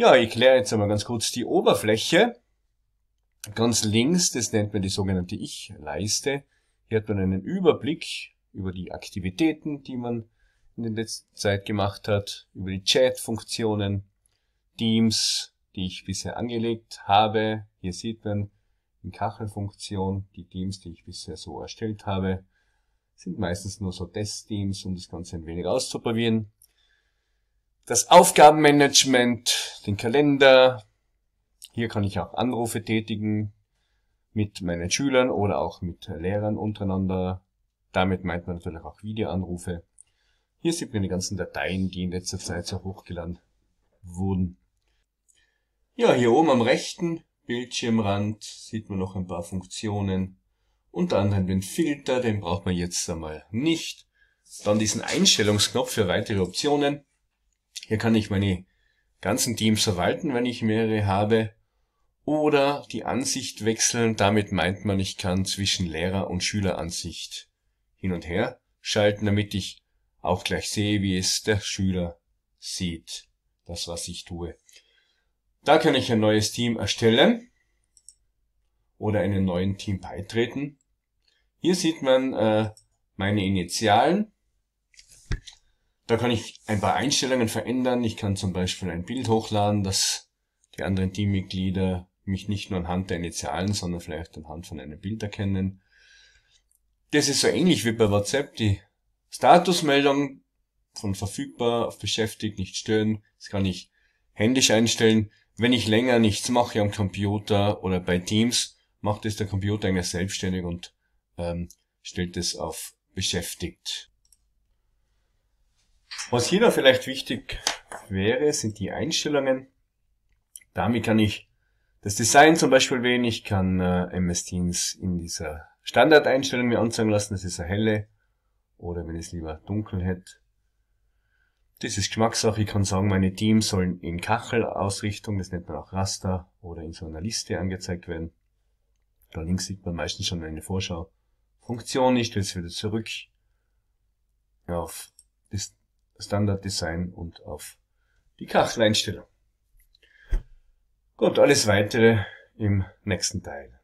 Ja, ich kläre jetzt einmal ganz kurz die Oberfläche. Ganz links, das nennt man die sogenannte Ich-Leiste. Hier hat man einen Überblick über die Aktivitäten, die man in der letzten Zeit gemacht hat, über die Chat-Funktionen, Teams, die ich bisher angelegt habe. Hier sieht man in Kachelfunktion die Teams, die ich bisher so erstellt habe. Sind meistens nur so Test-Teams, um das Ganze ein wenig auszuprobieren das Aufgabenmanagement, den Kalender. Hier kann ich auch Anrufe tätigen mit meinen Schülern oder auch mit Lehrern untereinander. Damit meint man natürlich auch Videoanrufe. Hier sieht man die ganzen Dateien, die in letzter Zeit so hochgeladen wurden. Ja, hier oben am rechten Bildschirmrand sieht man noch ein paar Funktionen. Unter anderem den Filter, den braucht man jetzt einmal nicht. Dann diesen Einstellungsknopf für weitere Optionen. Hier kann ich meine ganzen Teams verwalten, wenn ich mehrere habe. Oder die Ansicht wechseln. Damit meint man, ich kann zwischen Lehrer- und Schüleransicht hin und her schalten, damit ich auch gleich sehe, wie es der Schüler sieht. Das, was ich tue. Da kann ich ein neues Team erstellen oder einem neuen Team beitreten. Hier sieht man äh, meine Initialen da kann ich ein paar Einstellungen verändern. Ich kann zum Beispiel ein Bild hochladen, dass die anderen Teammitglieder mich nicht nur anhand der Initialen, sondern vielleicht anhand von einem Bild erkennen. Das ist so ähnlich wie bei WhatsApp. Die Statusmeldung von verfügbar auf beschäftigt, nicht stören. Das kann ich händisch einstellen. Wenn ich länger nichts mache am Computer oder bei Teams, macht es der Computer eigentlich selbstständig und ähm, stellt es auf beschäftigt. Was hier noch vielleicht wichtig wäre, sind die Einstellungen. Damit kann ich das Design zum Beispiel wählen. Ich kann äh, MS Teams in dieser Standardeinstellung mir anzeigen lassen. Das ist eine helle oder wenn es lieber dunkel hätte. Das ist Geschmackssache. Ich kann sagen, meine Teams sollen in Kachelausrichtung, das nennt man auch Raster, oder in so einer Liste angezeigt werden. Da links sieht man meistens schon eine Vorschau. Funktion, ich stelle es wieder zurück auf das Standard Design und auf die Kacheleinstellung. Gut, alles weitere im nächsten Teil.